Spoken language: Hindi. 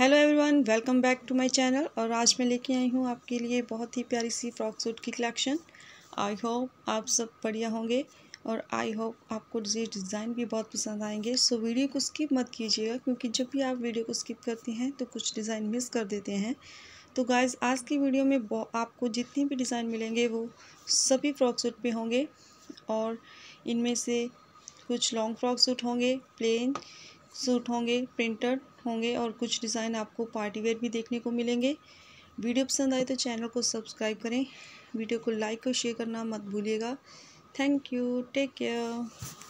hello everyone welcome back to my channel और आज मैं लेके आई हूँ आपके लिए बहुत ही प्यारी सी फ्रॉक सूट की कलेक्शन आई होप आप सब बढ़िया होंगे और आई होप आपको ये डिज़ाइन भी बहुत पसंद आएंगे सो वीडियो को स्किप मत कीजिएगा क्योंकि जब भी आप वीडियो को स्किप करते हैं तो कुछ डिज़ाइन मिस कर देते हैं तो गाइज आज की वीडियो में आपको जितने भी डिज़ाइन मिलेंगे वो सभी फ्रॉक सूट पर होंगे और इनमें से कुछ लॉन्ग फ्रॉक सूट होंगे प्लेन सूट होंगे प्रिंटेड होंगे और कुछ डिज़ाइन आपको पार्टी वेयर भी देखने को मिलेंगे वीडियो पसंद आए तो चैनल को सब्सक्राइब करें वीडियो को लाइक और शेयर करना मत भूलिएगा थैंक यू टेक केयर